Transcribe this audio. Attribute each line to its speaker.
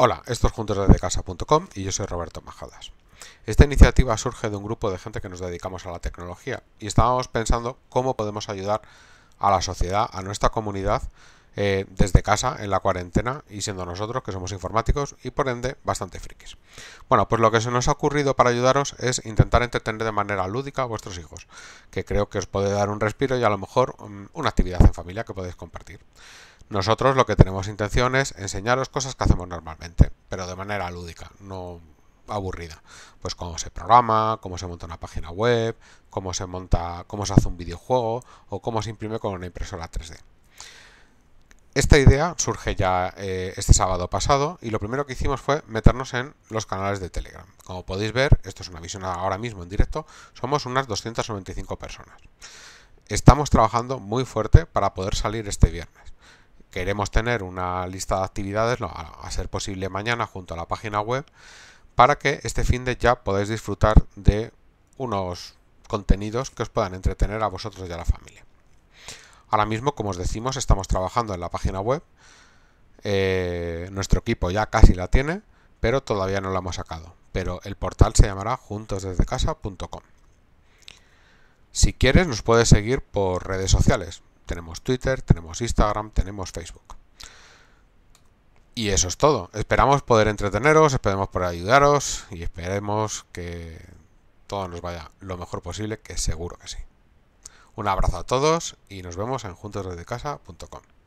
Speaker 1: Hola, esto es Juntos desde Casa.com y yo soy Roberto Majadas. Esta iniciativa surge de un grupo de gente que nos dedicamos a la tecnología y estábamos pensando cómo podemos ayudar a la sociedad, a nuestra comunidad, eh, desde casa, en la cuarentena y siendo nosotros que somos informáticos y por ende bastante frikis. Bueno, pues lo que se nos ha ocurrido para ayudaros es intentar entretener de manera lúdica a vuestros hijos, que creo que os puede dar un respiro y a lo mejor mm, una actividad en familia que podéis compartir. Nosotros lo que tenemos intención es enseñaros cosas que hacemos normalmente, pero de manera lúdica, no aburrida. Pues cómo se programa, cómo se monta una página web, cómo se monta, cómo se hace un videojuego o cómo se imprime con una impresora 3D. Esta idea surge ya eh, este sábado pasado y lo primero que hicimos fue meternos en los canales de Telegram. Como podéis ver, esto es una visión ahora mismo en directo, somos unas 295 personas. Estamos trabajando muy fuerte para poder salir este viernes queremos tener una lista de actividades, a ser posible mañana, junto a la página web, para que este fin de ya podáis disfrutar de unos contenidos que os puedan entretener a vosotros y a la familia. Ahora mismo, como os decimos, estamos trabajando en la página web. Eh, nuestro equipo ya casi la tiene, pero todavía no la hemos sacado. Pero el portal se llamará juntosdesdecasa.com. Si quieres, nos puedes seguir por redes sociales tenemos Twitter, tenemos Instagram, tenemos Facebook. Y eso es todo. Esperamos poder entreteneros, esperamos poder ayudaros y esperemos que todo nos vaya lo mejor posible, que seguro que sí. Un abrazo a todos y nos vemos en juntosdesdecasa.com.